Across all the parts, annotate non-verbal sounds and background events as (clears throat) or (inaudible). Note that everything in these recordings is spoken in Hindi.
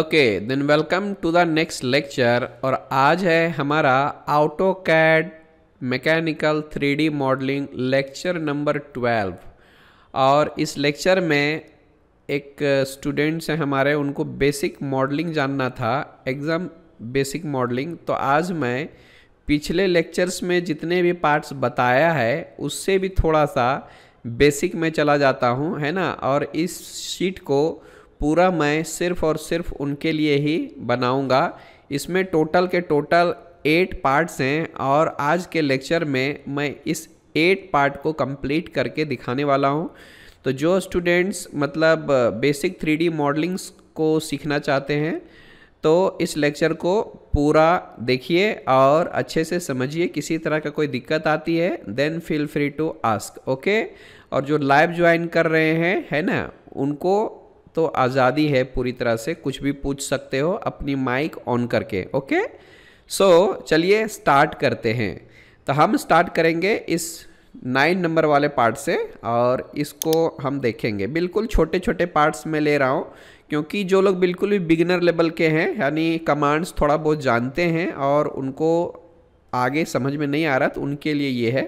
Okay then welcome to the next lecture और आज है हमारा AutoCAD mechanical three modelling lecture number twelve और इस लेक्चर में एक स्टूडेंट्स uh, हैं हमारे उनको बेसिक मॉडलिंग जानना था एग्ज़ाम बेसिक मॉडलिंग तो आज मैं पिछले लेक्चर्स में जितने भी पार्ट्स बताया है उससे भी थोड़ा सा बेसिक में चला जाता हूँ है ना और इस शीट को पूरा मैं सिर्फ और सिर्फ उनके लिए ही बनाऊंगा इसमें टोटल के टोटल एट पार्ट्स हैं और आज के लेक्चर में मैं इस एट पार्ट को कंप्लीट करके दिखाने वाला हूँ तो जो स्टूडेंट्स मतलब बेसिक थ्री डी मॉडलिंग्स को सीखना चाहते हैं तो इस लेक्चर को पूरा देखिए और अच्छे से समझिए किसी तरह का कोई दिक्कत आती है then feel free to ask okay और जो लाइव ज्वाइन कर रहे हैं है ना उनको तो आज़ादी है पूरी तरह से कुछ भी पूछ सकते हो अपनी माइक ऑन करके ओके सो so, चलिए स्टार्ट करते हैं तो हम स्टार्ट करेंगे इस नाइन नंबर वाले पार्ट से और इसको हम देखेंगे बिल्कुल छोटे छोटे पार्ट्स में ले रहा हूँ क्योंकि जो लोग बिल्कुल भी बिगिनर लेवल के हैं यानी कमांड्स थोड़ा बहुत जानते हैं और उनको आगे समझ में नहीं आ रहा तो उनके लिए ये है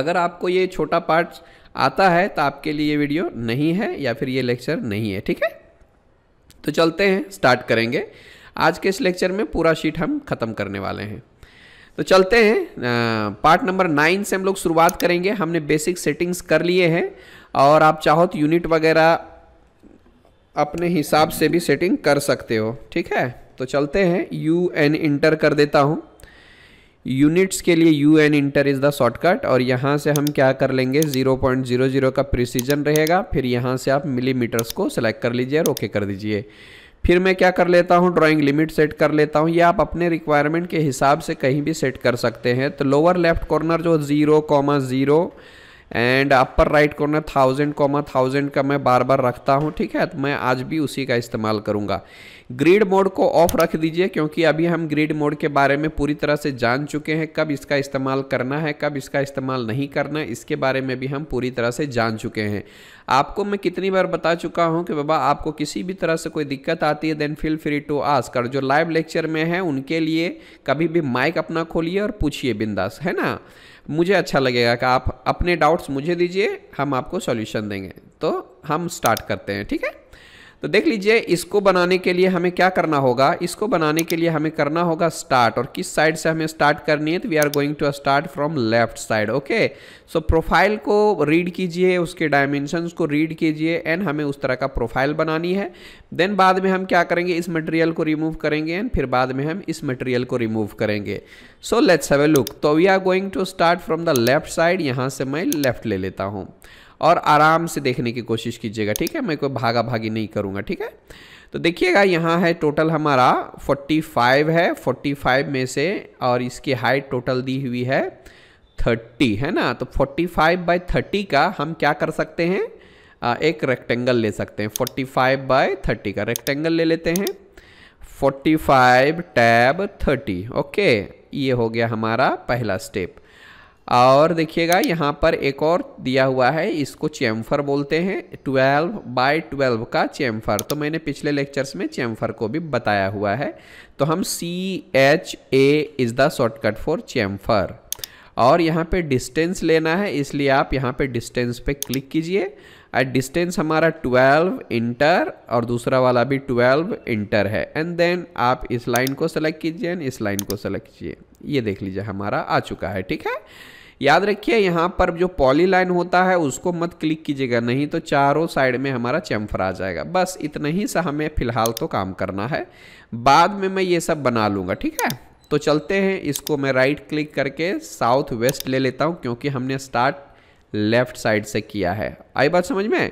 अगर आपको ये छोटा पार्ट आता है तो आपके लिए ये वीडियो नहीं है या फिर ये लेक्चर नहीं है ठीक है तो चलते हैं स्टार्ट करेंगे आज के इस लेक्चर में पूरा शीट हम ख़त्म करने वाले हैं तो चलते हैं पार्ट नंबर नाइन से हम लोग शुरुआत करेंगे हमने बेसिक सेटिंग्स कर लिए हैं और आप चाहो तो यूनिट वगैरह अपने हिसाब से भी सेटिंग कर सकते हो ठीक है तो चलते हैं यू एन इंटर कर देता हूँ यूनिट्स के लिए U N enter is the shortcut और यहाँ से हम क्या कर लेंगे 0.00 का प्रिसीजन रहेगा फिर यहाँ से आप मिलीमीटर्स को सेलेक्ट कर लीजिए और ओके कर दीजिए फिर मैं क्या कर लेता हूँ ड्राइंग लिमिट सेट कर लेता हूँ या आप अपने रिक्वायरमेंट के हिसाब से कहीं भी सेट कर सकते हैं तो लोअर लेफ्ट कॉर्नर जो zero comma zero and upper right corner thousand comma thousand का मैं बार बार रखता हूँ ठीक है तो मैं आज भी उसी का इस्तेमाल करूँगा ग्रिड मोड को ऑफ रख दीजिए क्योंकि अभी हम ग्रिड मोड के बारे में पूरी तरह से जान चुके हैं कब इसका इस्तेमाल करना है कब इसका इस्तेमाल नहीं करना है इसके बारे में भी हम पूरी तरह से जान चुके हैं आपको मैं कितनी बार बता चुका हूं कि बाबा आपको किसी भी तरह से कोई दिक्कत आती है then feel free to ask जो लाइव लेक्चर में है उनके लिए कभी भी माइक अपना खोलिए और पूछिए बिंदास है ना मुझे अच्छा लगेगा कि आप अपने डाउट्स मुझे दीजिए हम आपको सॉल्यूशन देंगे तो हम स्टार्ट करते हैं ठीक है तो देख लीजिए इसको बनाने के लिए हमें क्या करना होगा इसको बनाने के लिए हमें करना होगा स्टार्ट और किस साइड से हमें स्टार्ट करनी है तो we are going to start from left side okay so profile को रीड कीजिए उसके डायमेंशंस को रीड कीजिए एंड हमें उस तरह का प्रोफाइल बनानी है देन बाद में हम क्या करेंगे इस मटेरियल को रिमूव करेंगे एंड फिर बाद में हम इस मटेरियल को रिमूव करेंगे so let's have a look तो we are going to start from the left side यहाँ से मैं लेफ्ट ले लेता हूँ और आराम से देखने की कोशिश कीजिएगा ठीक है मैं कोई भागा भागी नहीं करूँगा ठीक है तो देखिएगा यहाँ है टोटल हमारा 45 है 45 में से और इसकी हाइट टोटल दी हुई है 30 है ना तो 45 फाइव बाई का हम क्या कर सकते हैं एक रेक्टेंगल ले सकते हैं 45 फाइव बाई का रेक्टेंगल ले लेते हैं 45 टैब 30 ओके ये हो गया हमारा पहला स्टेप और देखिएगा यहाँ पर एक और दिया हुआ है इसको चैम्फर बोलते हैं 12 बाई 12 का चैम्फर तो मैंने पिछले लेक्चर्स में चैम्फर को भी बताया हुआ है तो हम C H A is the shortcut for chamfer और यहाँ पे डिस्टेंस लेना है इसलिए आप यहाँ पे डिस्टेंस पे क्लिक कीजिए और डिस्टेंस हमारा 12 इंटर और दूसरा वाला भी 12 इंटर है एंड देन आप इस लाइन को सेलेक्ट कीजिए एंड इस लाइन को सेलेक्ट कीजिए ये देख लीजिए हमारा आ चुका है ठीक है याद रखिए यहाँ पर जो पॉली लाइन होता है उसको मत क्लिक कीजिएगा नहीं तो चारों साइड में हमारा चैम्फर आ जाएगा बस इतना ही सा हमें फ़िलहाल तो काम करना है बाद में मैं ये सब बना लूँगा ठीक है तो चलते हैं इसको मैं राइट क्लिक करके साउथ वेस्ट ले लेता हूँ क्योंकि हमने स्टार्ट लेफ़्ट साइड से किया है आई बात समझ में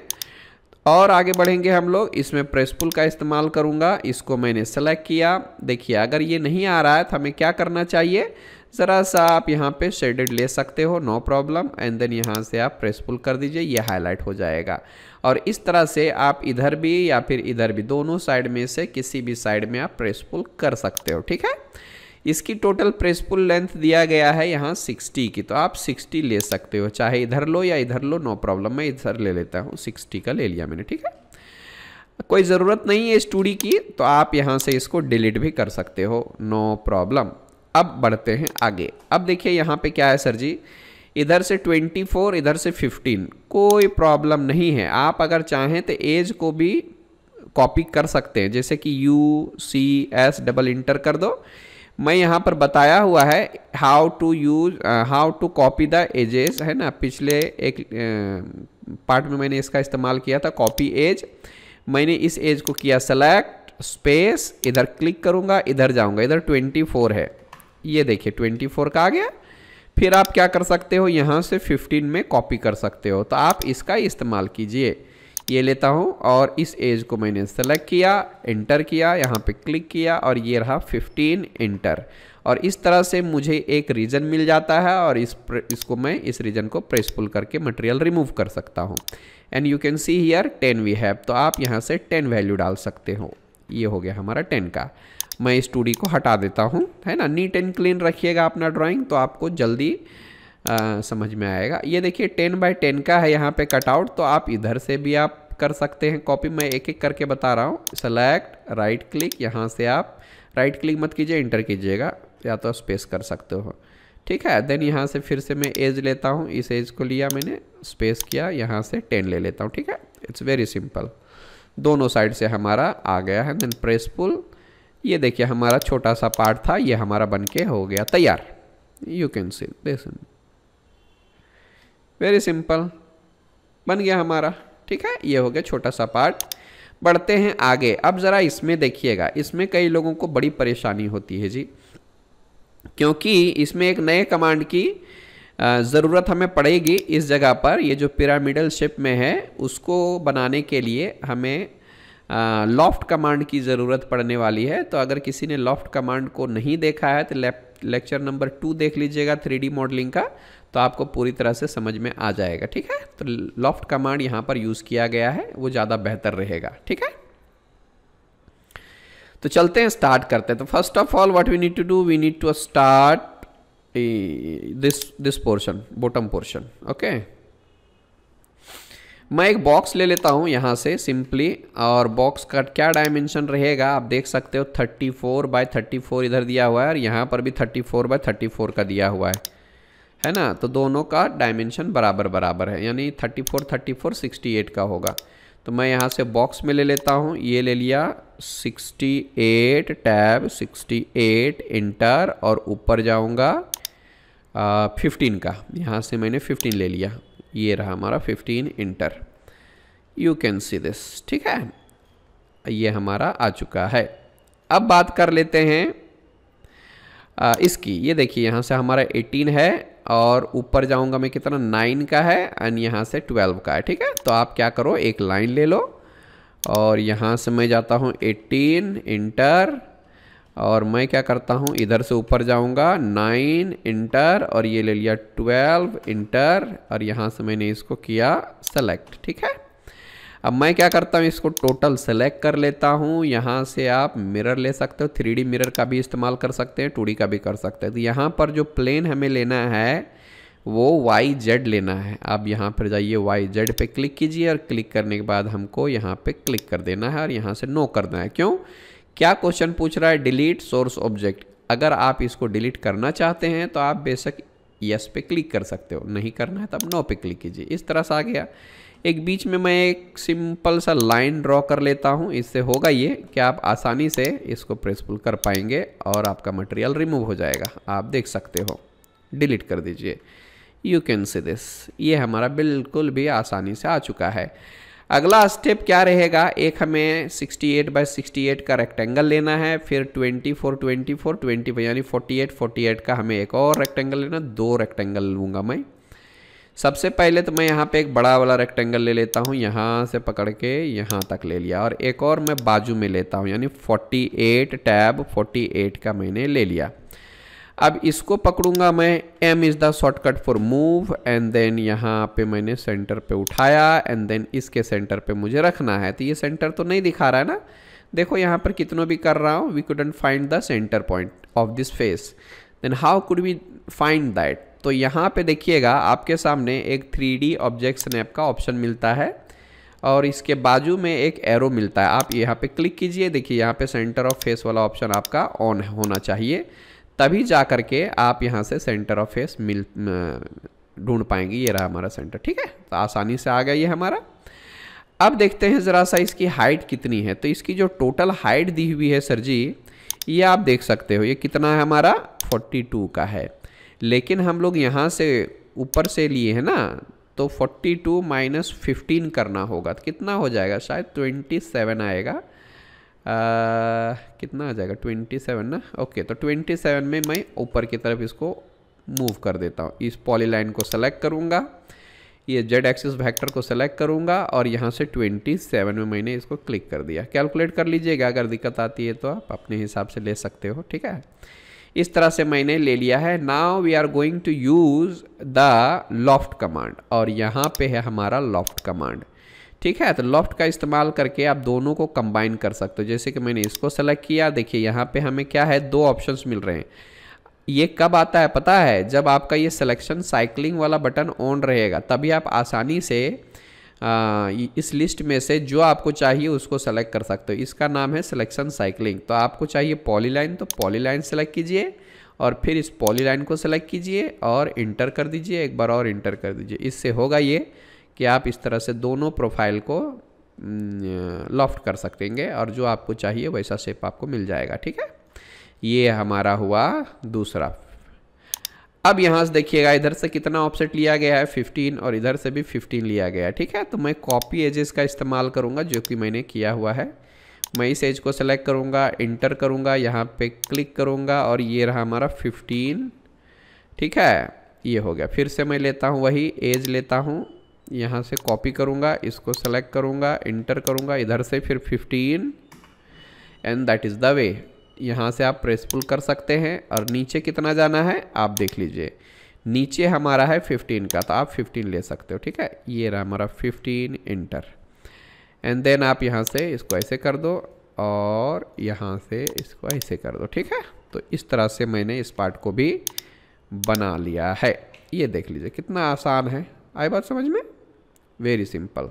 और आगे बढ़ेंगे हम लोग इसमें प्रेसपुल का इस्तेमाल करूँगा इसको मैंने सेलेक्ट किया देखिए अगर ये नहीं आ रहा है तो हमें क्या करना चाहिए ज़रा सा आप यहाँ पे शेडेड ले सकते हो नो प्रॉब्लम एंड देन यहाँ से आप प्रेस पुल कर दीजिए ये हाईलाइट हो जाएगा और इस तरह से आप इधर भी या फिर इधर भी दोनों साइड में से किसी भी साइड में आप प्रेस पुल कर सकते हो ठीक है इसकी टोटल प्रेस पुल लेंथ दिया गया है यहाँ 60 की तो आप 60 ले सकते हो चाहे इधर लो या इधर लो नो प्रॉब्लम मैं इधर ले लेता हूँ 60 का ले लिया मैंने ठीक है कोई ज़रूरत नहीं है स्टूडी की तो आप यहाँ से इसको डिलीट भी कर सकते हो नो प्रॉब्लम अब बढ़ते हैं आगे अब देखिए यहाँ पे क्या है सर जी इधर से 24 इधर से 15 कोई प्रॉब्लम नहीं है आप अगर चाहें तो एज को भी कॉपी कर सकते हैं जैसे कि U C S double enter कर दो मैं यहाँ पर बताया हुआ है how to use how to copy the edges है ना पिछले एक पार्ट में मैंने इसका इस्तेमाल किया था कॉपी एज मैंने इस एज को किया सेलेक्ट स्पेस इधर क्लिक करूँगा इधर जाऊँगा इधर 24 है ये देखिए ट्वेंटी फोर का आ गया फिर आप क्या कर सकते हो यहाँ से फिफ्टीन में कॉपी कर सकते हो तो आप इसका इस्तेमाल कीजिए ये लेता हूँ और इस एज को मैंने सेलेक्ट किया एंटर किया यहाँ पे क्लिक किया और ये रहा 15 एंटर और इस तरह से मुझे एक रीजन मिल जाता है और इस इसको मैं इस रीजन को प्रेस पुल करके मटेरियल रिमूव कर सकता हूँ and you can see here 10 we have तो आप यहाँ से 10 वैल्यू डाल सकते हो ये हो गया हमारा 10 का मैं इस टूडी को हटा देता हूँ है ना नीट एंड क्लीन रखिएगा अपना ड्राइंग तो आपको जल्दी आ, समझ में आएगा ये देखिए टेन बाय टेन का है यहाँ पे कटआउट तो आप इधर से भी आप कर सकते हैं कॉपी मैं एक एक करके बता रहा हूँ सेलेक्ट राइट क्लिक यहाँ से आप राइट क्लिक मत कीजिए इंटर कीजिएगा या तो स्पेस कर सकते हो ठीक है देन यहाँ से फिर से मैं एज लेता हूँ इस एज को लिया मैंने स्पेस किया यहाँ से टेन ले लेता हूँ ठीक है इट्स वेरी सिंपल दोनों साइड से हमारा आ गया है देन प्रेस पुल ये देखिए हमारा छोटा सा पार्ट था ये हमारा बन के हो गया तैयार you can see this very simple बन गया हमारा ठीक है ये हो गया छोटा सा पार्ट बढ़ते हैं आगे अब ज़रा इसमें देखिएगा इसमें कई लोगों को बड़ी परेशानी होती है जी क्योंकि इसमें एक नए कमांड की ज़रूरत हमें पड़ेगी इस जगह पर ये जो पिरामिडल शेप में है उसको बनाने के लिए हमें लॉफ्ट कमांड की ज़रूरत पड़ने वाली है तो अगर किसी ने लॉफ्ट कमांड को नहीं देखा है तो लेक्चर नंबर टू देख लीजिएगा थ्री मॉडलिंग का तो आपको पूरी तरह से समझ में आ जाएगा ठीक है तो लॉफ्ट कमांड यहाँ पर यूज़ किया गया है वो ज़्यादा बेहतर रहेगा ठीक है तो चलते हैं स्टार्ट करते हैं तो first of all what we need to do we need to start this this portion bottom portion okay मैं एक बॉक्स ले लेता हूँ यहाँ से सिंपली और बॉक्स का क्या डायमेंशन रहेगा आप देख सकते हो 34 फोर बाय थर्टी इधर दिया हुआ है और यहाँ पर भी 34 फोर बाय थर्टी का दिया हुआ है है ना तो दोनों का डायमेंशन बराबर बराबर है यानी 34 34 68 का होगा तो मैं यहाँ से बॉक्स में ले लेता हूँ ये ले लिया 68 टैब 68 इंटर और ऊपर जाऊँगा फिफ्टीन का यहाँ से मैंने फिफ्टीन ले लिया ये रहा हमारा 15 enter you can see this ठीक है ये हमारा आ चुका है अब बात कर लेते हैं आ, इसकी ये देखिए यहाँ से हमारा 18 है और ऊपर जाऊँगा मैं कितना 9 का है एंड यहाँ से 12 का है ठीक है तो आप क्या करो एक लाइन ले लो और यहाँ से मैं जाता हूँ 18 इंटर और मैं क्या करता हूँ इधर से ऊपर जाऊँगा नाइन इंटर और ये ले लिया ट्वेल्व इंटर और यहाँ से मैंने इसको किया सेलेक्ट ठीक है अब मैं क्या करता हूँ इसको टोटल सेलेक्ट कर लेता हूँ यहाँ से आप मिरर ले सकते हो थ्री मिरर का भी इस्तेमाल कर सकते हैं टू का भी कर सकते हैं तो यहाँ पर जो प्लेन हमें लेना है वो वाई जेड लेना है आप यहाँ पर जाइए वाई जेड पर क्लिक कीजिए और क्लिक करने के बाद हमको यहाँ पे क्लिक कर देना है और यहाँ से नो करना है क्यों क्या क्वेश्चन पूछ रहा है डिलीट सोर्स ऑब्जेक्ट अगर आप इसको डिलीट करना चाहते हैं तो आप बेशक यस पे क्लिक कर सकते हो नहीं करना है तो आप नो पे क्लिक कीजिए इस तरह से आ गया एक बीच में मैं एक सिंपल सा लाइन ड्रॉ कर लेता हूँ इससे होगा ये कि आप आसानी से इसको प्रेसफुल कर पाएंगे और आपका मटेरियल रिमूव हो जाएगा आप देख सकते हो डिलीट कर दीजिए यू कैन सी दिस ये हमारा बिल्कुल भी आसानी से आ चुका है अगला स्टेप क्या रहेगा एक हमें 68 बाय 68 का रेक्टेंगल लेना है फिर 24 24 25 यानी 48 48 का हमें एक और रेक्टेंगल लेना दो रेक्टेंगल लूँगा मैं सबसे पहले तो मैं यहाँ पे एक बड़ा वाला रेक्टेंगल ले लेता हूँ यहाँ से पकड़ के यहाँ तक ले लिया और एक और मैं बाजू में लेता हूँ यानी 48 टैब फोर्टी का मैंने ले लिया अब इसको पकड़ूंगा मैं m is the shortcut for move and then यहाँ पे मैंने सेंटर पे उठाया एंड देन इसके सेंटर पे मुझे रखना है तो ये सेंटर तो नहीं दिखा रहा है ना देखो यहाँ पर कितनों भी कर रहा हूँ we couldn't find the center point of this face then how could we find that तो यहाँ पे देखिएगा आपके सामने एक थ्री डी ऑब्जेक्ट स्नैप का ऑप्शन मिलता है और इसके बाजू में एक एरो मिलता है आप यहाँ पे क्लिक कीजिए देखिए यहाँ पे सेंटर ऑफ फेस वाला ऑप्शन आपका ऑन होना चाहिए तभी जा कर के आप यहाँ से सेंटर ऑफ फेस मिल ढूंढ पाएंगे ये रहा हमारा सेंटर ठीक है तो आसानी से आ गया ये हमारा अब देखते हैं ज़रा सा इसकी हाइट कितनी है तो इसकी जो टोटल हाइट दी हुई है सर जी ये आप देख सकते हो ये कितना है हमारा 42 का है लेकिन हम लोग यहाँ से ऊपर से लिए हैं ना तो 42 टू माइनस फिफ्टीन करना होगा तो कितना हो जाएगा शायद 27 आएगा कितना आ जाएगा ट्वेंटी सेवन ना ओके तो ट्वेंटी सेवन में मैं ऊपर की तरफ इसको मूव कर देता हूँ इस पॉली लाइन को सेलेक्ट करूँगा ये जेड एक्सिस वेक्टर को सेलेक्ट करूँगा और यहाँ से ट्वेंटी सेवन में मैंने इसको क्लिक कर दिया कैलकुलेट कर लीजिएगा अगर दिक्कत आती है तो आप अपने हिसाब से ले सकते हो ठीक है इस तरह से मैंने ले लिया है now we are going to use the loft command और यहाँ पे है हमारा लॉफ्ट कमांड ठीक है तो लॉफ्ट का इस्तेमाल करके आप दोनों को कंबाइन कर सकते हो जैसे कि मैंने इसको सेलेक्ट किया देखिए यहाँ पे हमें क्या है दो ऑप्शंस मिल रहे हैं ये कब आता है पता है जब आपका ये सिलेक्शन साइकिलिंग वाला बटन ऑन रहेगा तभी आप आसानी से आ, इस लिस्ट में से जो आपको चाहिए उसको सेलेक्ट कर सकते हो इसका नाम है सिलेक्शन साइकिलिंग तो आपको चाहिए पॉलीलाइन तो पॉलीलाइन सेलेक्ट कीजिए और फिर इस पॉलीलाइन को सेलेक्ट कीजिए और इंटर कर दीजिए एक बार और इंटर कर दीजिए इससे होगा ये कि आप इस तरह से दोनों प्रोफाइल को लॉफ्ट कर सकेंगे और जो आपको चाहिए वैसा शेप आपको मिल जाएगा ठीक है ये हमारा हुआ दूसरा अब यहाँ से देखिएगा इधर से कितना ऑफसेट लिया गया है 15 और इधर से भी 15 लिया गया है ठीक है तो मैं कॉपी एजेस का इस्तेमाल करूँगा जो कि मैंने किया हुआ है मैं इस एज को सेलेक्ट करूँगा इंटर करूँगा यहाँ पे क्लिक करूँगा और ये रहा हमारा 15 ठीक है ये हो गया फिर से मैं लेता हूँ वही एज लेता हूँ यहाँ से कॉपी करूँगा इसको सेलेक्ट करूँगा इंटर करूँगा इधर से फिर fifteen and that is the way यहाँ से आप प्रेस पुल कर सकते हैं और नीचे कितना जाना है आप देख लीजिए नीचे हमारा है 15 का तो आप 15 ले सकते हो ठीक है ये रहा हमारा 15 इंटर एंड देन आप यहाँ से इसको ऐसे कर दो और यहाँ से इसको ऐसे कर दो ठीक है तो इस तरह से मैंने इस पार्ट को भी बना लिया है ये देख लीजिए कितना आसान है आई बात समझ में वेरी सिंपल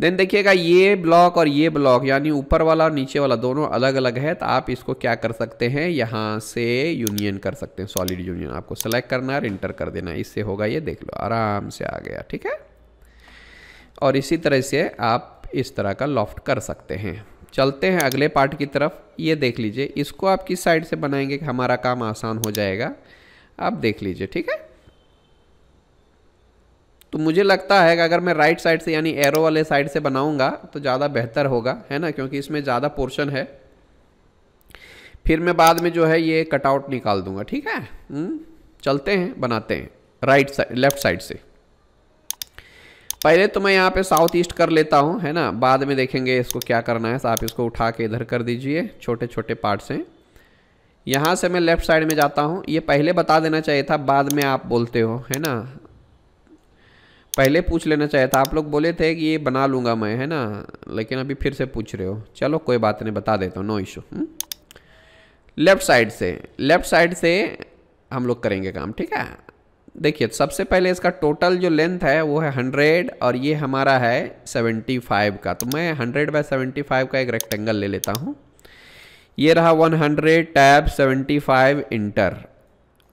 देन देखिएगा ये ब्लॉक और ये ब्लॉक यानी ऊपर वाला और नीचे वाला दोनों अलग अलग है तो आप इसको क्या कर सकते हैं यहाँ से यूनियन कर सकते हैं सॉलिड यूनियन आपको सेलेक्ट करना है और इंटर कर देना इससे होगा ये देख लो आराम से आ गया ठीक है और इसी तरह से आप इस तरह का लॉफ्ट कर सकते हैं चलते हैं अगले पार्ट की तरफ ये देख लीजिए इसको आप किस साइड से बनाएंगे कि हमारा काम आसान हो जाएगा आप देख लीजिए ठीक है तो मुझे लगता है कि अगर मैं राइट साइड से यानी एरो वाले साइड से बनाऊंगा तो ज़्यादा बेहतर होगा है ना क्योंकि इसमें ज़्यादा पोर्शन है फिर मैं बाद में जो है ये कटआउट निकाल दूंगा ठीक है हुँ? हम्म, चलते हैं बनाते हैं राइट साइड लेफ्ट साइड से पहले तो मैं यहाँ पे साउथ ईस्ट कर लेता हूँ है ना बाद में देखेंगे इसको क्या करना है आप इसको उठा के इधर कर दीजिए छोटे छोटे पार्ट से यहाँ से मैं लेफ़्ट साइड में जाता हूँ ये पहले बता देना चाहिए था बाद में आप बोलते हो है ना पहले पूछ लेना चाहिए था आप लोग बोले थे कि ये बना लूँगा मैं है ना लेकिन अभी फिर से पूछ रहे हो चलो कोई बात नहीं बता देता हूँ नो इशू लेफ़्ट साइड से लेफ़्ट साइड से हम लोग करेंगे काम ठीक है देखिए सबसे पहले इसका टोटल जो लेंथ है वो है हंड्रेड और ये हमारा है सेवेंटी फाइव का तो मैं हंड्रेड बाय सेवेंटी फाइव का एक रेक्टेंगल ले लेता हूँ ये रहा one hundred tab seventy five enter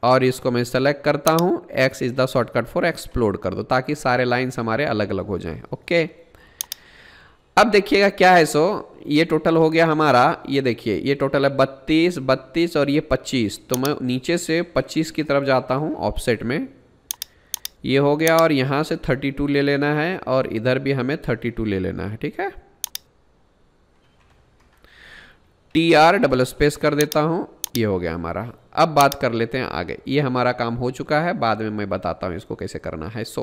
और इसको मैं सेलेक्ट करता हूँ X is the shortcut for explore कर दो ताकि सारे लाइन्स हमारे अलग अलग हो जाएं ओके अब देखिएगा क्या है सो ये टोटल हो गया हमारा ये देखिए ये टोटल है बत्तीस बत्तीस और ये पच्चीस तो मैं नीचे से पच्चीस की तरफ जाता हूँ ऑफसेट में ये हो गया और यहाँ से थर्टी टू ले लेना है और इधर भी हमें थर्टी टू ले लेना है ठीक है टी आर डबल स्पेस कर देता हूँ ये हो गया हमारा अब बात कर लेते हैं आगे ये हमारा काम हो चुका है बाद में मैं बताता हूँ इसको कैसे करना है सो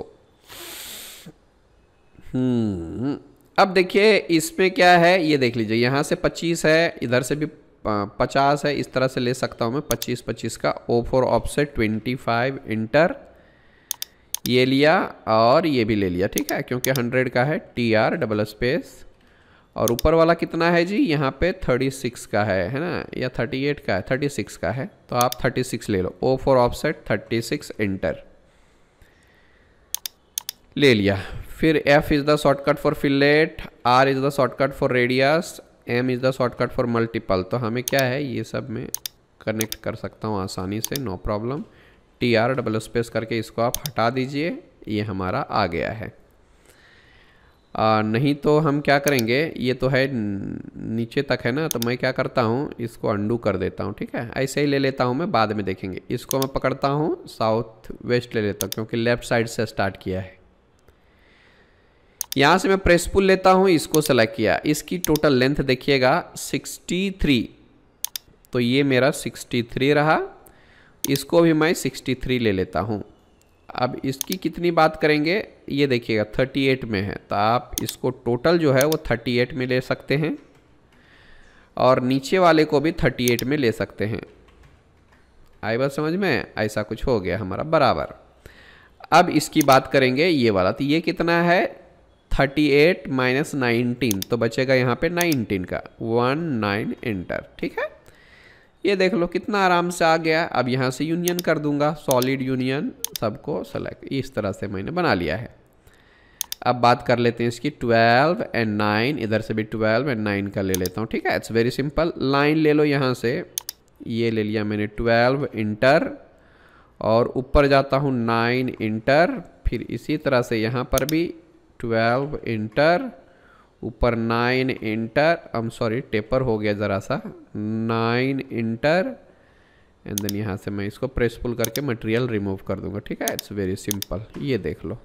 हम्म, अब देखिए इसमें क्या है ये देख लीजिए यहाँ से 25 है इधर से भी 50 है इस तरह से ले सकता हूँ मैं 25 25 का ओ फोर ऑफसेट 25 इंटर ये लिया और ये भी ले लिया ठीक है क्योंकि 100 का है टी आर डबल स्पेस और ऊपर वाला कितना है जी यहाँ पे 36 का है है ना या 38 का है 36 का है तो आप 36 ले लो ओ फॉर ऑफसेट 36 इंटर ले लिया फिर F is the shortcut for fillet R is the shortcut for radius M is the shortcut for multiple तो हमें क्या है ये सब मैं कनेक्ट कर सकता हूँ आसानी से no problem T R double space करके इसको आप हटा दीजिए ये हमारा आ गया है आ, नहीं तो हम क्या करेंगे ये तो है नीचे तक है ना तो मैं क्या करता हूँ इसको अंडू कर देता हूँ ठीक है ऐसे ही ले लेता हूँ मैं बाद में देखेंगे इसको मैं पकड़ता हूँ साउथ वेस्ट ले लेता हूँ क्योंकि लेफ्ट साइड से स्टार्ट किया है यहाँ से मैं प्रेस पुल लेता हूँ इसको सेलेक्ट किया इसकी टोटल लेंथ देखिएगा सिक्सटी तो ये मेरा सिक्सटी रहा इसको भी मैं सिक्सटी ले लेता हूँ अब इसकी कितनी बात करेंगे ये देखिएगा 38 में है तो आप इसको टोटल जो है वो 38 में ले सकते हैं और नीचे वाले को भी 38 में ले सकते हैं आई बात समझ में ऐसा कुछ हो गया हमारा बराबर अब इसकी बात करेंगे ये वाला तो ये कितना है 38 एट माइनस नाइनटीन तो बचेगा यहाँ पे 19 का वन नाइन इंटर ठीक है ये देख लो कितना आराम से आ गया अब यहाँ से यूनियन कर दूंगा सॉलिड यूनियन सबको सेलेक्ट इस तरह से मैंने बना लिया है अब बात कर लेते हैं इसकी 12 एंड 9 इधर से भी 12 एंड 9 का ले लेता हूँ ठीक है इट्स वेरी सिंपल लाइन ले लो यहाँ से ये ले लिया मैंने 12 इंटर और ऊपर जाता हूँ 9 इंटर फिर इसी तरह से यहाँ पर भी 12 इंटर ऊपर nine enter I sorry taper हो गया ज़रा सा नाइन इंटर एंड देन यहाँ से मैं इसको प्रेस पुल करके मटेरियल रिमूव कर दूंगा ठीक है इट्स वेरी सिंपल ये देख लो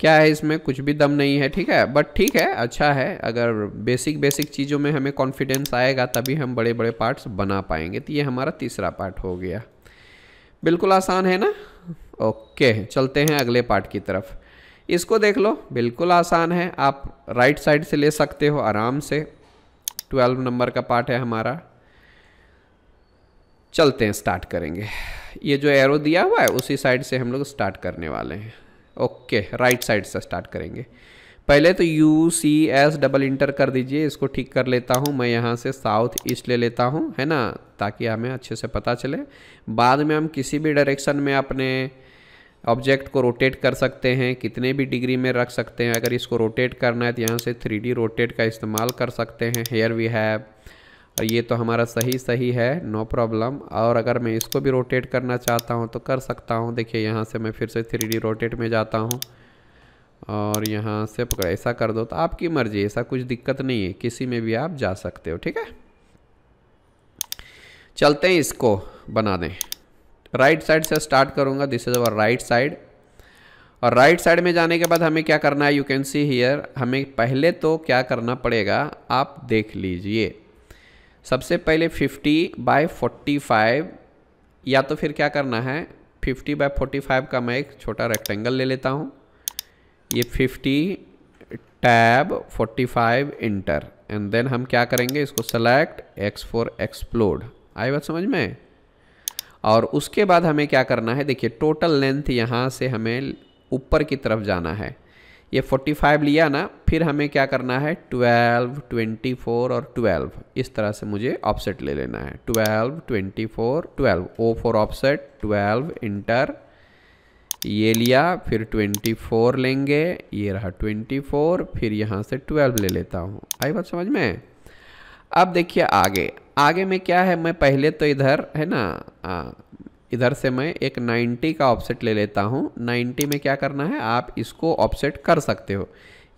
क्या है इसमें कुछ भी दम नहीं है ठीक है बट ठीक है अच्छा है अगर बेसिक बेसिक चीज़ों में हमें कॉन्फिडेंस आएगा तभी हम बड़े बड़े पार्ट्स बना पाएंगे तो ये हमारा तीसरा पार्ट हो गया बिल्कुल आसान है ना ओके चलते हैं अगले पार्ट की तरफ इसको देख लो बिल्कुल आसान है आप राइट साइड से ले सकते हो आराम से ट्वेल्व नंबर का पार्ट है हमारा चलते हैं स्टार्ट करेंगे ये जो एरो दिया हुआ है उसी साइड से हम लोग स्टार्ट करने वाले हैं ओके राइट साइड से स्टार्ट करेंगे पहले तो U C S double enter कर दीजिए इसको ठीक कर लेता हूँ मैं यहाँ से साउथ ईस्ट ले लेता हूँ है ना ताकि हमें अच्छे से पता चले बाद में हम किसी भी डायरेक्शन में अपने ऑब्जेक्ट को रोटेट कर सकते हैं कितने भी डिग्री में रख सकते हैं अगर इसको रोटेट करना है तो यहाँ से थ्री रोटेट का इस्तेमाल कर सकते हैं हेयर वी हैव और ये तो हमारा सही सही है नो प्रॉब्लम और अगर मैं इसको भी रोटेट करना चाहता हूँ तो कर सकता हूँ देखिए यहाँ से मैं फिर से थ्री रोटेट में जाता हूँ और यहाँ से पकड़ ऐसा कर दो तो आपकी मर्ज़ी ऐसा कुछ दिक्कत नहीं है किसी में भी आप जा सकते हो ठीक है चलते हैं इसको बना दें राइट साइड से स्टार्ट करूँगा this is our right side और राइट right साइड में जाने के बाद हमें क्या करना है यू कैन सी हियर हमें पहले तो क्या करना पड़ेगा आप देख लीजिए सबसे पहले 50 बाय 45 या तो फिर क्या करना है 50 बाय 45 का मैं एक छोटा रेक्टेंगल ले लेता हूँ ये 50 टैब 45 इंटर एंड देन हम क्या करेंगे इसको सेलेक्ट एक्स फॉर एक्सप्लोड आई बात समझ में और उसके बाद हमें क्या करना है देखिए टोटल लेंथ यहाँ से हमें ऊपर की तरफ जाना है ये 45 लिया ना फिर हमें क्या करना है 12, 24 और 12 इस तरह से मुझे ऑफसेट ले लेना है 12, 24, 12 ओ फोर ऑफसेट 12 इंटर ये लिया फिर 24 लेंगे ये रहा 24 फिर यहाँ से 12 ले लेता हूँ आई बात समझ में अब देखिए आगे आगे में क्या है मैं पहले तो इधर है ना आ, इधर से मैं एक 90 का ऑफसेट ले लेता हूँ 90 में क्या करना है आप इसको ऑफसेट कर सकते हो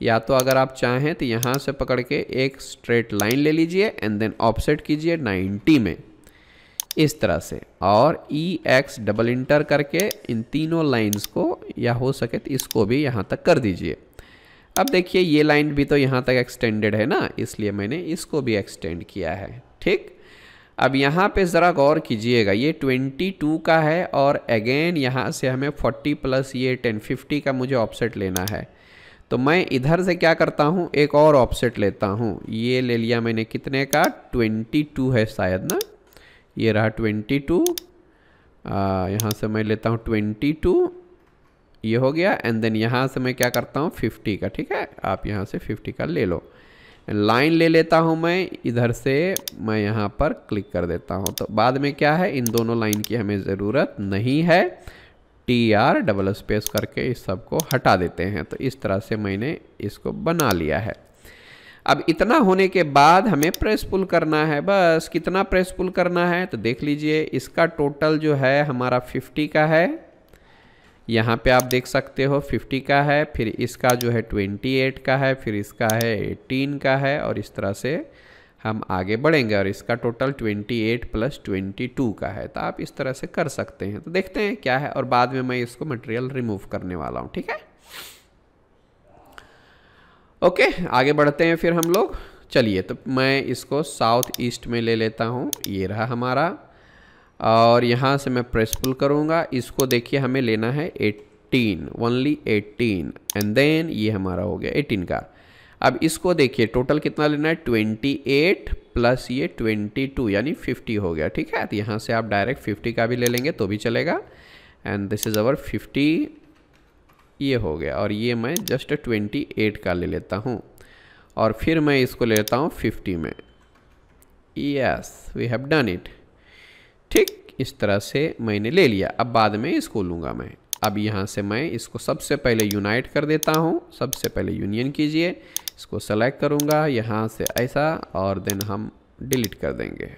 या तो अगर आप चाहें तो यहाँ से पकड़ के एक स्ट्रेट लाइन ले लीजिए एंड देन ऑफसेट कीजिए 90 में इस तरह से और ई एक्स डबल इंटर करके इन तीनों लाइंस को या हो सके तो इसको भी यहाँ तक कर दीजिए अब देखिए ये लाइन भी तो यहाँ तक एक्सटेंडेड है ना इसलिए मैंने इसको भी एक्सटेंड किया है ठीक अब यहाँ पे ज़रा गौर कीजिएगा ये 22 का है और अगेन यहाँ से हमें 40 प्लस ये 1050 का मुझे ऑफसेट लेना है तो मैं इधर से क्या करता हूँ एक और ऑफसेट लेता हूँ ये ले लिया मैंने कितने का 22 है शायद ना ये रहा 22 टू यहाँ से मैं लेता हूँ 22 ये हो गया एंड देन यहाँ से मैं क्या करता हूँ 50 का ठीक है आप यहाँ से 50 का ले लो लाइन ले लेता हूँ मैं इधर से मैं यहाँ पर क्लिक कर देता हूँ तो बाद में क्या है इन दोनों लाइन की हमें ज़रूरत नहीं है टी आर डबल स्पेस करके इस सब को हटा देते हैं तो इस तरह से मैंने इसको बना लिया है अब इतना होने के बाद हमें प्रेस पुल करना है बस कितना प्रेस पुल करना है तो देख लीजिए इसका टोटल जो है हमारा 50 का है यहाँ पे आप देख सकते हो 50 का है फिर इसका जो है 28 का है फिर इसका है 18 का है और इस तरह से हम आगे बढ़ेंगे और इसका टोटल 28 प्लस 22 का है तो आप इस तरह से कर सकते हैं तो देखते हैं क्या है और बाद में मैं इसको मटेरियल रिमूव करने वाला हूँ ठीक है ओके आगे बढ़ते हैं फिर हम लोग चलिए तो मैं इसको साउथ ईस्ट में ले लेता हूँ ये रहा हमारा और यहाँ से मैं प्रेस पुल करूँगा इसको देखिए हमें लेना है 18 ओनली 18 एंड देन ये हमारा हो गया एटीन का अब इसको देखिए टोटल कितना लेना है ट्वेंटी एट प्लस ये ट्वेंटी टू यानी फिफ्टी हो गया ठीक है तो यहाँ से आप डायरेक्ट फिफ्टी का भी ले लेंगे तो भी चलेगा and this is our fifty ये हो गया और ये मैं जस्ट ट्वेंटी एट का ले लेता हूँ और फिर मैं इसको लेता हूँ फिफ्टी में yes we have done it ठीक इस तरह से मैंने ले लिया अब बाद में इसको लूँगा मैं अब यहाँ से मैं इसको सबसे पहले यूनाइट कर देता हूँ सबसे पहले यूनियन कीजिए इसको सेलेक्ट करूँगा यहाँ से ऐसा और देन हम डिलीट कर देंगे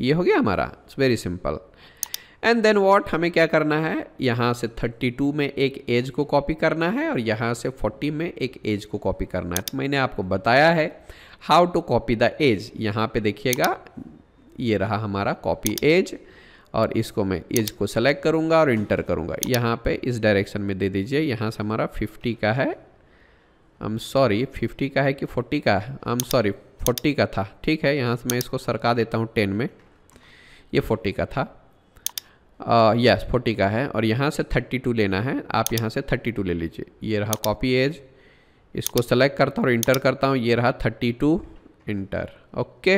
ये हो गया हमारा it's very simple and then what हमें क्या करना है यहाँ से 32 में एक एज को कॉपी करना है और यहाँ से 40 में एक एज को कॉपी करना है तो मैंने आपको बताया है how to copy the edge यहाँ पे देखिएगा ये रहा हमारा कॉपी एज और इसको मैं एज को सेलेक्ट करूँगा और इंटर करूँगा यहाँ पे इस डायरेक्शन में दे दीजिए यहाँ से हमारा 50 का है आई एम सॉरी 50 का है कि 40 का है आई एम सॉरी 40 का था ठीक है यहाँ से मैं इसको सरका देता हूँ 10 में ये 40 का था यस uh, फोर्टी yes, का है और यहाँ से थर्टी टू लेना है आप यहाँ से थर्टी टू ले लीजिए ये रहा कॉपी एज इसको सेलेक्ट करता हूँ और इंटर करता हूँ ये रहा thirty two enter okay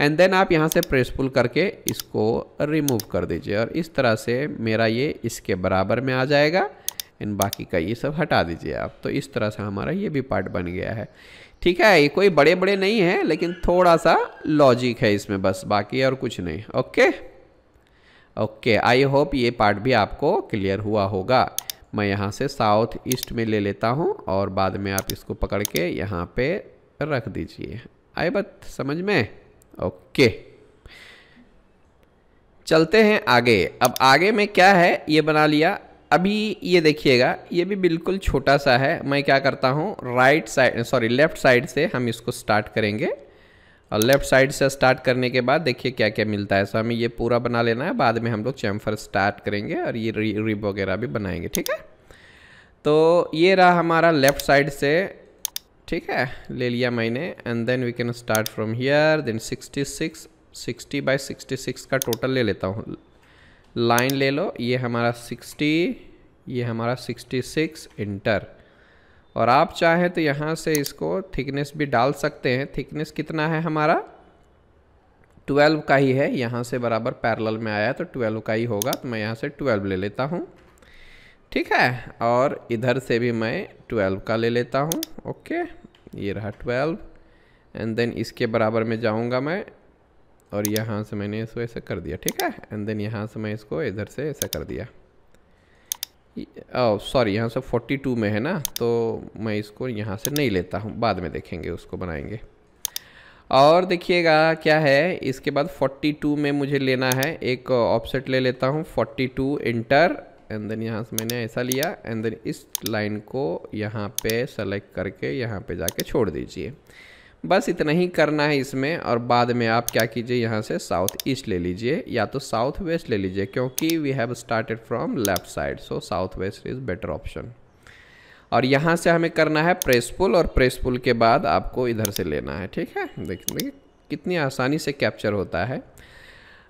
and then आप यहाँ से प्रेस पुल करके इसको रिमूव कर दीजिए और इस तरह से मेरा ये इसके बराबर में आ जाएगा एंड बाकी का ये सब हटा दीजिए आप तो इस तरह से हमारा ये भी पार्ट बन गया है ठीक है ये कोई बड़े बड़े नहीं है लेकिन थोड़ा सा लॉजिक है इसमें बस बाकी और कुछ नहीं ओके ओके आई होप ये पार्ट भी आपको क्लियर हुआ होगा मैं यहाँ से साउथ ईस्ट में ले लेता हूँ और बाद में आप इसको पकड़ के यहाँ पे रख दीजिए आई बात समझ में ओके चलते हैं आगे अब आगे में क्या है ये बना लिया अभी ये देखिएगा ये भी बिल्कुल छोटा सा है मैं क्या करता हूँ right side sorry left side से हम इसको स्टार्ट करेंगे और लेफ़्ट साइड से स्टार्ट करने के बाद देखिए क्या क्या मिलता है सो हमें ये पूरा बना लेना है बाद में हम लोग चैम्फर स्टार्ट करेंगे और ये रिब वगैरह भी बनाएंगे ठीक है तो ये रहा हमारा लेफ़्ट साइड से ठीक है ले लिया मैंने and then we can start from here then 66 60 by 66 का टोटल ले लेता हूँ लाइन ले लो ये हमारा 60 ये हमारा 66 इंटर और आप चाहे तो यहाँ से इसको थिकनेस भी डाल सकते हैं थिकनेस कितना है हमारा 12 का ही है यहाँ से बराबर पैरेलल में आया तो 12 का ही होगा तो मैं यहाँ से 12 ले लेता हूँ ठीक है और इधर से भी मैं 12 का ले लेता हूँ ओके ये रहा ट्वेल्व एंड देन इसके बराबर में जाऊंगा मैं और यहाँ से मैंने इसको ऐसा कर दिया ठीक है एंड देन यहाँ से मैं इसको इधर से ऐसा कर दिया सॉरी oh, यहाँ से 42 में है ना तो मैं इसको यहाँ से नहीं लेता हूँ बाद में देखेंगे उसको बनाएंगे और देखिएगा क्या है इसके बाद 42 में मुझे लेना है एक ऑफसेट ले लेता हूँ 42 इंटर एंड देन यहाँ से मैंने ऐसा लिया एंड देन इस लाइन को यहाँ पे सेलेक्ट करके यहाँ पे जाके छोड़ दीजिए बस इतना ही करना है इसमें और बाद में आप क्या कीजिए यहाँ से साउथ ईस्ट ले लीजिए या तो साउथ वेस्ट ले लीजिए क्योंकि we have started from left side so south west is better option और यहाँ से हमें करना है प्रेस पुल और प्रेस पुल के बाद आपको इधर से लेना है ठीक है देखिए कितनी आसानी से कैप्चर होता है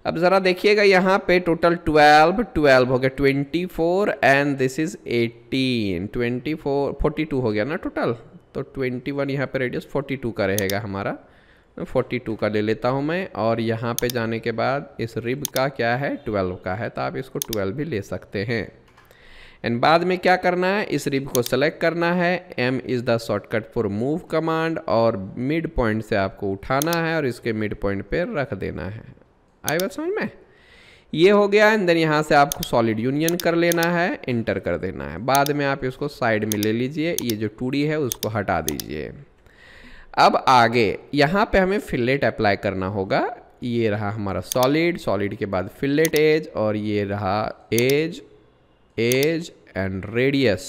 अब ज़रा देखिएगा यहाँ पे टोटल 12, 12 हो गया 24 एंड दिस इज़ 18, 24, 42 हो गया ना टोटल तो 21 वन यहाँ पर रेडियस 42 का रहेगा हमारा 42 का ले लेता हूँ मैं और यहाँ पे जाने के बाद इस रिब का क्या है 12 का है तो आप इसको 12 भी ले सकते हैं एंड बाद में क्या करना है इस रिब को सेलेक्ट करना है M is the shortcut for move command और मिड पॉइंट से आपको उठाना है और इसके मिड पॉइंट पर रख देना है आई बात समझ में ये हो गया एंड देन यहाँ से आपको सॉलिड यूनियन कर लेना है इंटर कर देना है बाद में आप इसको साइड में ले लीजिए ये जो टूड़ी है उसको हटा दीजिए अब आगे यहाँ पे हमें फिलेट अप्लाई करना होगा ये रहा हमारा सॉलिड सॉलिड के बाद फिलेट एज और ये रहा edge edge and radius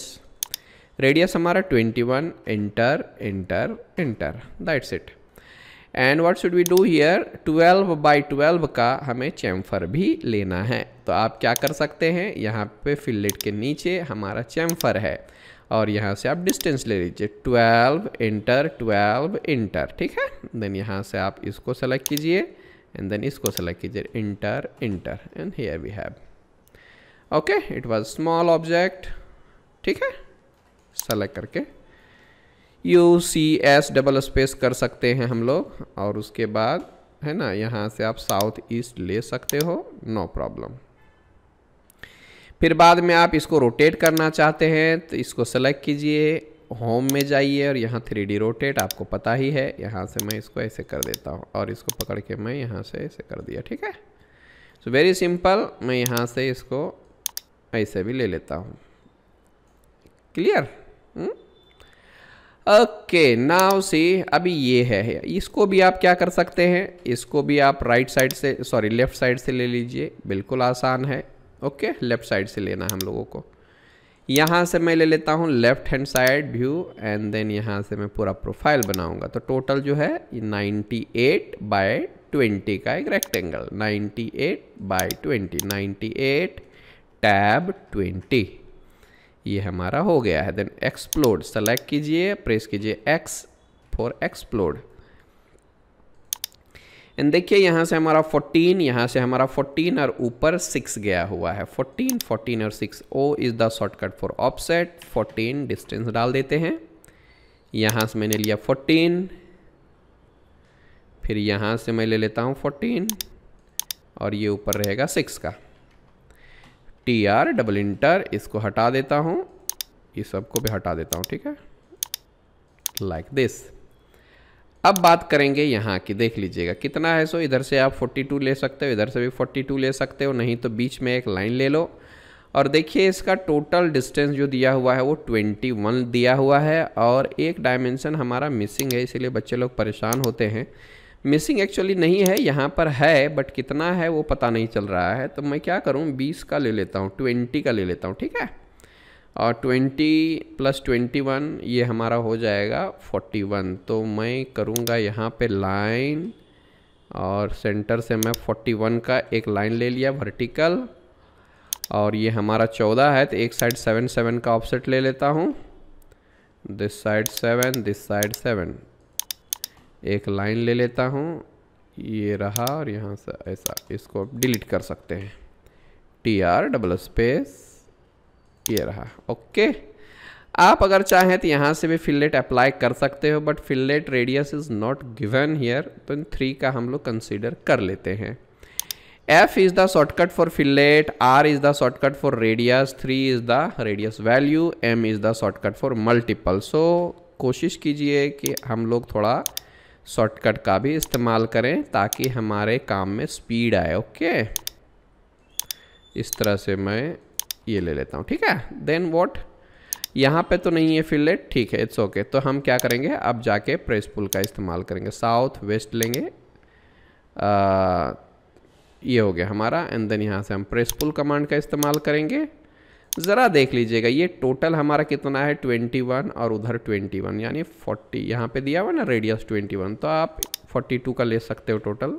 radius हमारा 21 enter enter enter that's it and what should we do here 12 by 12 का हमें चैम्फर भी लेना है तो आप क्या कर सकते हैं यहाँ पे फिलेट के नीचे हमारा चैम्फर है और यहाँ से आप डिस्टेंस ले लीजिए 12 इंटर 12 इंटर ठीक है देन यहाँ से आप इसको सेलेक्ट कीजिए एंड देन इसको सेलेक्ट कीजिए enter enter and here we have okay it was small object ठीक है सेलेक्ट करके U C S double space कर सकते हैं हम लोग और उसके बाद है ना यहाँ से आप साउथ ईस्ट ले सकते हो नो no प्रॉब्लम फिर बाद में आप इसको रोटेट करना चाहते हैं तो इसको सेलेक्ट कीजिए होम में जाइए और यहाँ थ्री डी रोटेट आपको पता ही है यहाँ से मैं इसको ऐसे कर देता हूँ और इसको पकड़ के मैं यहाँ से ऐसे कर दिया ठीक है सो वेरी सिंपल मैं यहाँ से इसको ऐसे भी ले लेता हूँ क्लियर हुँ? Hmm? ओके नाउ सी अभी ये है इसको भी आप क्या कर सकते हैं इसको भी आप राइट right साइड से सॉरी लेफ्ट साइड से ले लीजिए बिल्कुल आसान है ओके लेफ्ट साइड से लेना हम लोगों को यहाँ से मैं ले लेता हूँ left hand side view and then यहाँ से मैं पूरा प्रोफाइल बनाऊँगा तो टोटल जो है 98 एट बाय ट्वेंटी का एक rectangle 98 eight by twenty ninety eight tab twenty ये हमारा हो गया है देन एक्सप्लोड सेलेक्ट कीजिए प्रेस कीजिए एक्स फॉर एक्सप्लोड एंड देखिए यहाँ से हमारा 14 यहाँ से हमारा 14 और ऊपर 6 गया हुआ है 14 14 और 6 O is the shortcut for offset 14 distance डाल देते हैं यहाँ से मैंने लिया 14 फिर यहाँ से मैं ले लेता हूँ 14 और ये ऊपर रहेगा 6 का टी आर डबल इंटर इसको हटा देता हूँ ये सबको भी हटा देता हूँ ठीक है लाइक like दिस अब बात करेंगे यहाँ की देख लीजिएगा कितना है सो इधर से आप 42 ले सकते हो इधर से भी 42 ले सकते हो नहीं तो बीच में एक लाइन ले लो और देखिए इसका टोटल डिस्टेंस जो दिया हुआ है वो 21 दिया हुआ है और एक डायमेंशन हमारा मिसिंग है इसीलिए बच्चे लोग परेशान होते हैं मिसिंग एक्चुअली नहीं है यहाँ पर है बट कितना है वो पता नहीं चल रहा है तो मैं क्या करूँ बीस का ले लेता हूँ ट्वेंटी का ले लेता हूँ ठीक है और ट्वेंटी प्लस ट्वेंटी वन ये हमारा हो जाएगा 41 वन तो मैं करूँगा यहाँ पे लाइन और सेंटर से मैं फोर्टी वन का एक लाइन ले लिया वर्टिकल और ये हमारा चौदह है तो एक साइड सेवन सेवन का ऑफसेट ले लेता हूँ this side seven this side seven एक लाइन ले लेता हूँ ये रहा और यहाँ से ऐसा इसको डिलीट कर सकते हैं टी आर डबल स्पेस ये रहा ओके आप अगर चाहें तो यहाँ से भी फिलेट अप्लाई कर सकते हो but fillet radius is not given here तो इन थ्री का हम लोग कंसिडर कर लेते हैं f is the shortcut for fillet r is the shortcut for radius 3 is the radius value m is the shortcut for multiple so कोशिश कीजिए कि हम लोग थोड़ा शॉर्टकट का भी इस्तेमाल करें ताकि हमारे काम में स्पीड आए ओके इस तरह से मैं ये ले लेता हूँ ठीक है देन वॉट यहाँ पे तो नहीं है फिलेट ठीक है इट्स ओके okay. तो हम क्या करेंगे अब जाके प्रेस पुल का इस्तेमाल करेंगे साउथ वेस्ट लेंगे आ, ये हो गया हमारा एंड देन यहाँ से हम प्रेस पुल कमांड का इस्तेमाल करेंगे ज़रा देख लीजिएगा ये टोटल हमारा कितना है 21 और उधर 21 यानी 40 यहाँ पे दिया हुआ ना रेडियस 21 तो आप 42 का ले सकते हो टोटल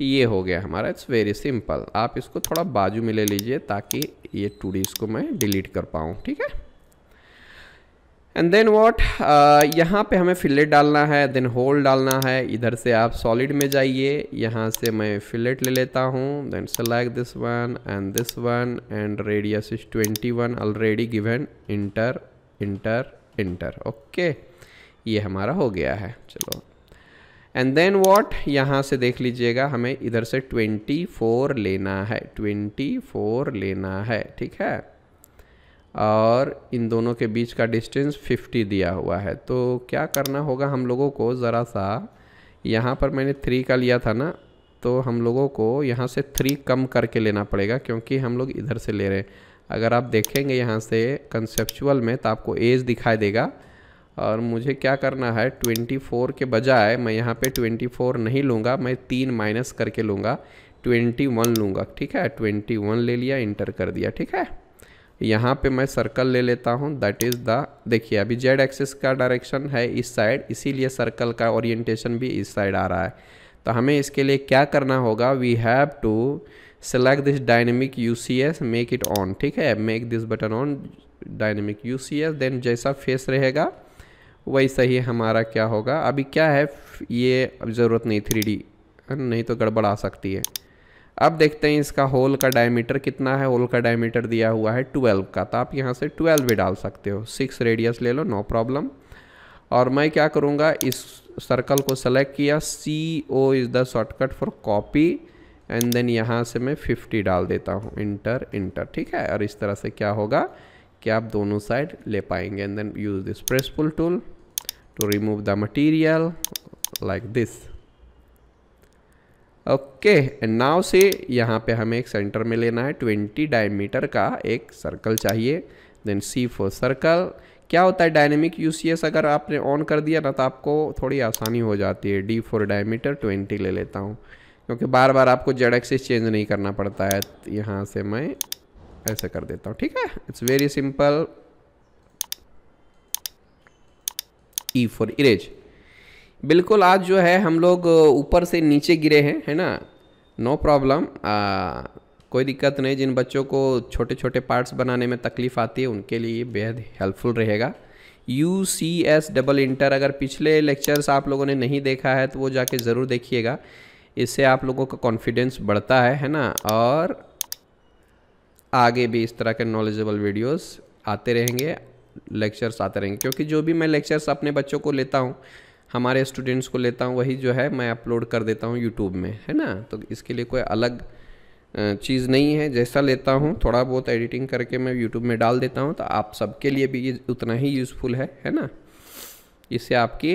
ये हो गया हमारा इट्स वेरी सिंपल आप इसको थोड़ा बाजू में ले लीजिए ताकि ये टूडीज़ को मैं डिलीट कर पाऊँ ठीक है एंड देन वॉट यहाँ पे हमें फिलेट डालना है देन होल डालना है इधर से आप सॉलिड में जाइए यहाँ से मैं फिलेट ले लेता हूँ then select this one and this one and radius is twenty one already given enter enter enter okay ये हमारा हो गया है चलो एंड देन वॉट यहाँ से देख लीजिएगा हमें इधर से ट्वेंटी फोर लेना है ट्वेंटी फोर लेना है ठीक है और इन दोनों के बीच का डिस्टेंस 50 दिया हुआ है तो क्या करना होगा हम लोगों को ज़रा सा यहाँ पर मैंने थ्री का लिया था ना तो हम लोगों को यहाँ से थ्री कम करके लेना पड़ेगा क्योंकि हम लोग इधर से ले रहे हैं अगर आप देखेंगे यहाँ से कंसेप्चुअल में तो आपको एज दिखाई देगा और मुझे क्या करना है 24 के बजाय मैं यहाँ पे 24 नहीं लूँगा मैं तीन माइनस करके लूँगा 21 लूँगा ठीक है 21 ले लिया इंटर कर दिया ठीक है यहाँ पे मैं सर्कल ले लेता हूँ दैट इज़ द देखिए अभी जेड एक्सिस का डायरेक्शन है इस साइड इसीलिए सर्कल का ओरिएंटेशन भी इस साइड आ रहा है तो हमें इसके लिए क्या करना होगा we have to select this dynamic U C S make it on ठीक है make this button on dynamic U C S then जैसा फेस रहेगा वैसा ही हमारा क्या होगा अभी क्या है ये ज़रूरत नहीं थ्री डी नहीं तो गड़बड़ आ सकती है अब देखते हैं इसका होल का डायमीटर कितना है होल का डायमीटर दिया हुआ है 12 का तो आप यहाँ से 12 भी डाल सकते हो सिक्स रेडियस ले लो नो प्रॉब्लम और मैं क्या करूँगा इस सर्कल को सेलेक्ट किया C O is the shortcut for copy and then यहाँ से मैं 50 डाल देता हूँ इंटर इंटर ठीक है और इस तरह से क्या होगा कि आप दोनों साइड ले पाएंगे and then use this presspull tool to remove the material like this okay and now से यहाँ पे हमें एक सेंटर में लेना है ट्वेंटी डायमीटर का एक सर्कल चाहिए देन सी फोर सर्कल क्या होता है डायनेमिक यू अगर आपने ऑन कर दिया ना तो आपको थोड़ी आसानी हो जाती है डी फोर डायमीटर ट्वेंटी ले लेता हूँ क्योंकि बार बार आपको जेड एक्सिस चेंज नहीं करना पड़ता है यहाँ से मैं ऐसे कर देता हूँ ठीक है it's very simple E for erase बिल्कुल आज जो है हम लोग ऊपर से नीचे गिरे हैं है ना नो प्रॉब्लम कोई दिक्कत नहीं जिन बच्चों को छोटे छोटे पार्ट्स बनाने में तकलीफ़ आती है उनके लिए बेहद हेल्पफुल रहेगा U C S double enter अगर पिछले लेक्चर्स आप लोगों ने नहीं देखा है तो वो जाके ज़रूर देखिएगा इससे आप लोगों का कॉन्फिडेंस बढ़ता है है ना और आगे भी इस तरह के नॉलेजेबल वीडियोस आते रहेंगे लेक्चर्स आते रहेंगे क्योंकि जो भी मैं लेक्चर्स अपने बच्चों को लेता हूँ हमारे स्टूडेंट्स को लेता हूँ वही जो है मैं अपलोड कर देता हूँ यूट्यूब में है ना तो इसके लिए कोई अलग चीज़ नहीं है जैसा लेता हूँ थोड़ा बहुत एडिटिंग करके मैं यूट्यूब में डाल देता हूँ तो आप सबके लिए भी ये उतना ही यूज़फुल है है ना इससे आपकी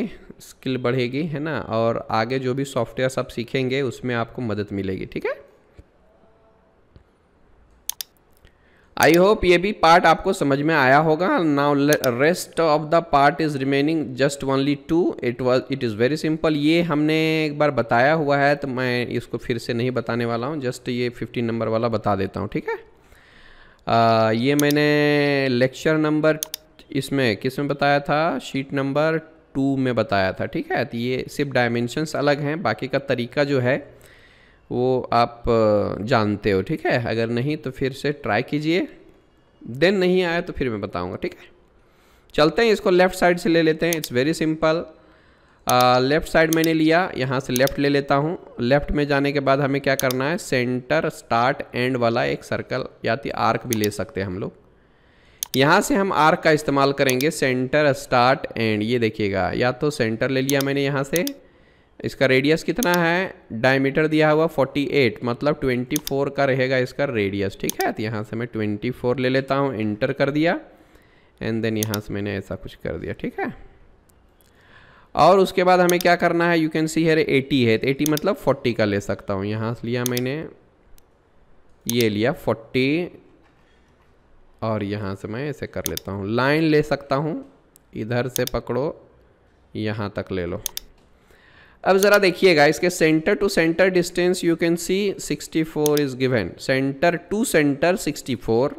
स्किल बढ़ेगी है ना और आगे जो भी सॉफ्टवेयर आप सीखेंगे उसमें आपको मदद मिलेगी ठीक है आई होप ये भी पार्ट आपको समझ में आया होगा now rest of the part is remaining just only to it was it is very simple ये हमने एक बार बताया हुआ है तो मैं इसको फिर से नहीं बताने वाला हूँ जस्ट ये फिफ्टीन नंबर वाला बता देता हूँ ठीक है आ, ये मैंने लेक्चर नंबर इसमें किस में बताया था शीट नंबर टू में बताया था ठीक है तो ये सिर्फ डायमेंशंस अलग हैं बाकी का तरीका जो है वो आप जानते हो ठीक है अगर नहीं तो फिर से ट्राई कीजिए देन नहीं आया तो फिर मैं बताऊंगा ठीक है चलते हैं इसको लेफ़्ट साइड से ले लेते हैं it's very simple left side मैंने लिया यहाँ से लेफ़्ट ले लेता हूँ लेफ़्ट में जाने के बाद हमें क्या करना है सेंटर स्टार्ट एंड वाला एक सर्कल या तो आर्क भी ले सकते हैं हम लोग यहाँ से हम आर्क का इस्तेमाल करेंगे सेंटर स्टार्ट एंड ये देखिएगा या तो सेंटर ले लिया मैंने यहाँ से इसका रेडियस कितना है डायमीटर दिया हुआ 48 मतलब 24 का रहेगा इसका रेडियस ठीक है तो यहाँ से मैं 24 ले लेता हूँ इंटर कर दिया एंड देन यहाँ से मैंने ऐसा कुछ कर दिया ठीक है और उसके बाद हमें क्या करना है यू कैन सी हेयर 80 है तो 80 मतलब 40 का ले सकता हूँ यहाँ से लिया मैंने ये लिया 40 और यहाँ से मैं ऐसे कर लेता हूँ लाइन ले सकता हूँ इधर से पकड़ो यहाँ तक ले लो अब ज़रा देखिएगा इसके center to center distance you can see 64 is given center to center 64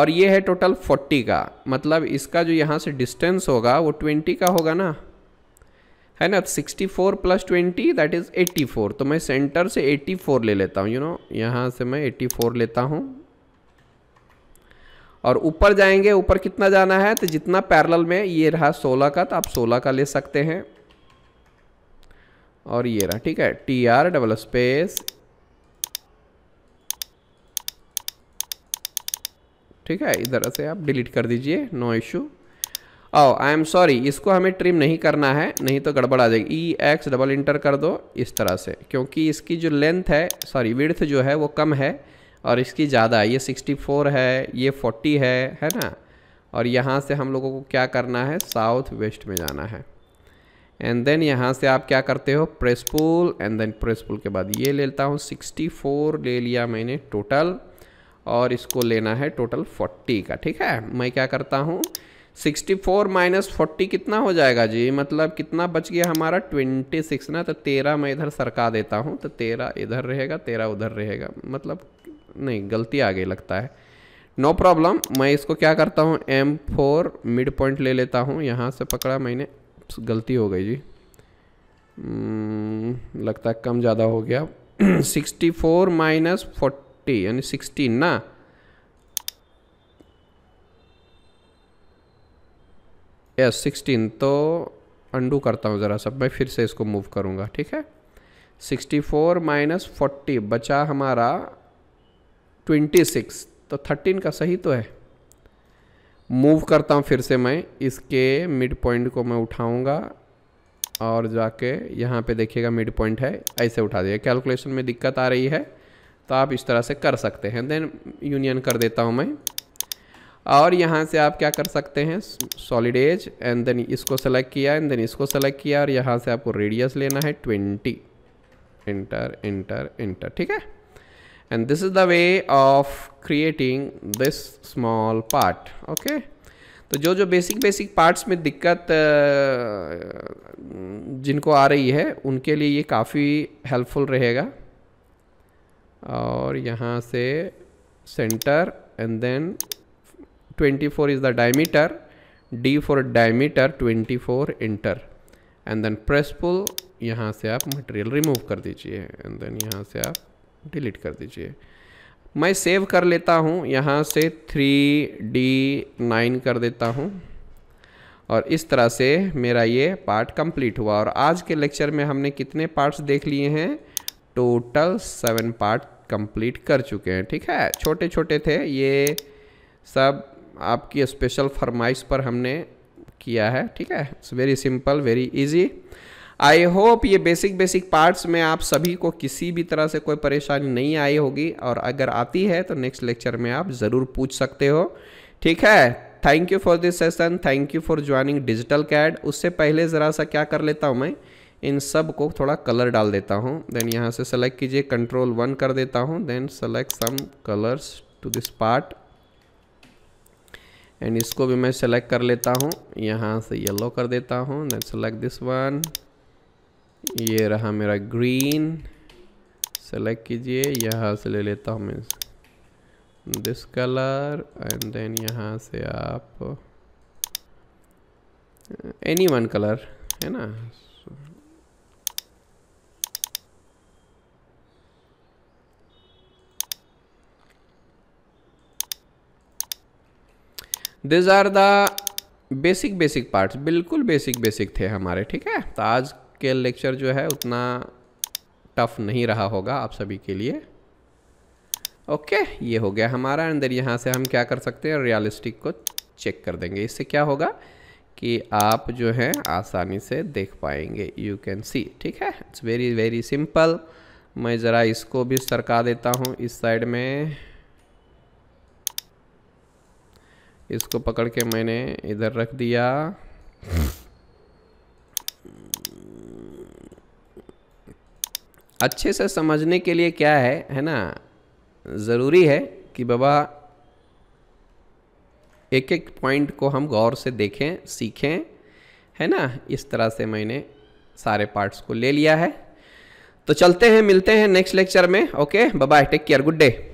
और ये है टोटल 40 का मतलब इसका जो यहाँ से डिस्टेंस होगा वो 20 का होगा ना है ना 64 four plus twenty that is 84 तो मैं सेंटर से 84 ले लेता हूँ यू नो यहाँ से मैं 84 लेता हूँ और ऊपर जाएंगे ऊपर कितना जाना है तो जितना पैरल में ये रहा सोलह का तो आप सोलह का ले सकते हैं और ये रहा ठीक है टी आर डबल स्पेस ठीक है इधर से आप डिलीट कर दीजिए no issue oh I am sorry इसको हमें ट्रिम नहीं करना है नहीं तो गड़बड़ आ जाएगी ई एक्स डबल इंटर कर दो इस तरह से क्योंकि इसकी जो लेंथ है सॉरी विड्थ जो है वो कम है और इसकी ज़्यादा है ये 64 है ये 40 है है ना और यहाँ से हम लोगों को क्या करना है साउथ वेस्ट में जाना है एंड देन यहाँ से आप क्या करते हो press pull and then press pull के बाद ये ले लेता हूँ 64 ले लिया मैंने टोटल और इसको लेना है टोटल 40 का ठीक है मैं क्या करता हूँ 64 फोर माइनस फोर्टी कितना हो जाएगा जी मतलब कितना बच गया हमारा 26 ना तो 13 मैं इधर सरका देता हूँ तो 13 इधर रहेगा 13 उधर रहेगा मतलब नहीं गलती आ गई लगता है नो no प्रॉब्लम मैं इसको क्या करता हूँ एम फोर मिड पॉइंट ले लेता हूँ यहाँ से पकड़ा मैंने गलती हो गई जी हम्म, लगता है कम ज़्यादा हो गया (clears throat) सिक्सटी फोर माइनस फोर्टी यानी सिक्सटीन ना यस सिक्सटीन तो अंडू करता हूँ ज़रा सब मैं फिर से इसको मूव करूँगा ठीक है सिक्सटी फोर माइनस फोर्टी बचा हमारा ट्वेंटी सिक्स तो थर्टीन का सही तो है मूव करता हूँ फिर से मैं इसके मिड पॉइंट को मैं उठाऊँगा और जाके यहाँ पे देखिएगा मिड पॉइंट है ऐसे उठा दिया कैलकुलेशन में दिक्कत आ रही है तो आप इस तरह से कर सकते हैं देन यूनियन कर देता हूँ मैं और यहाँ से आप क्या कर सकते हैं सॉलिड एज एंड देन इसको सेलेक्ट किया एंड देन इसको सेलेक्ट किया और यहाँ से आपको रेडियस लेना है ट्वेंटी इंटर इंटर इंटर ठीक है and this is the way of creating this small part okay तो जो जो बेसिक बेसिक पार्ट्स में दिक्कत जिनको आ रही है उनके लिए ये काफ़ी हेल्पफुल रहेगा और यहाँ से centre and then 24 four is the diameter D four diameter 24 four enter and then press pull यहाँ से आप मटेरियल रिमूव कर दीजिए एंड देन यहाँ से आप डिलीट कर दीजिए मैं सेव कर लेता हूँ यहाँ से थ्री डी नाइन कर देता हूँ और इस तरह से मेरा ये पार्ट कंप्लीट हुआ और आज के लेक्चर में हमने कितने पार्ट्स देख लिए हैं टोटल सेवन पार्ट कंप्लीट कर चुके हैं ठीक है छोटे छोटे थे ये सब आपकी स्पेशल फरमाइश पर हमने किया है ठीक है it's very simple very easy I hope ये बेसिक बेसिक पार्ट्स में आप सभी को किसी भी तरह से कोई परेशानी नहीं आई होगी और अगर आती है तो नेक्स्ट लेक्चर में आप ज़रूर पूछ सकते हो ठीक है thank you for this session thank you for joining digital CAD उससे पहले ज़रा सा क्या कर लेता हूँ मैं इन सब को थोड़ा कलर डाल देता हूँ देन यहाँ से सेलेक्ट कीजिए कंट्रोल वन कर देता हूँ then select some colours to this part and इसको भी मैं सेलेक्ट कर लेता हूँ यहाँ से येलो कर देता हूँ देन सेलेक्ट दिस वन ये रहा मेरा ग्रीन सेलेक्ट कीजिए यहाँ से ले लेता हूँ मैं दिस कलर एंड देन यहाँ से आप एनी वन कलर है ना these are the basic basic parts बिल्कुल बेसिक बेसिक थे हमारे ठीक है तो आज स्केल लेक्चर जो है उतना टफ नहीं रहा होगा आप सभी के लिए ओके ये हो गया हमारा अंदर यहाँ से हम क्या कर सकते हैं रियलिस्टिक को चेक कर देंगे इससे क्या होगा कि आप जो है आसानी से देख पाएंगे यू कैन सी ठीक है इट्स वेरी वेरी सिंपल मैं ज़रा इसको भी सरका देता हूँ इस साइड में इसको पकड़ के मैंने इधर रख दिया अच्छे से समझने के लिए क्या है है ना ज़रूरी है कि बाबा एक एक पॉइंट को हम गौर से देखें सीखें है ना इस तरह से मैंने सारे पार्ट्स को ले लिया है तो चलते हैं मिलते हैं नेक्स्ट लेक्चर में okay bye take care good day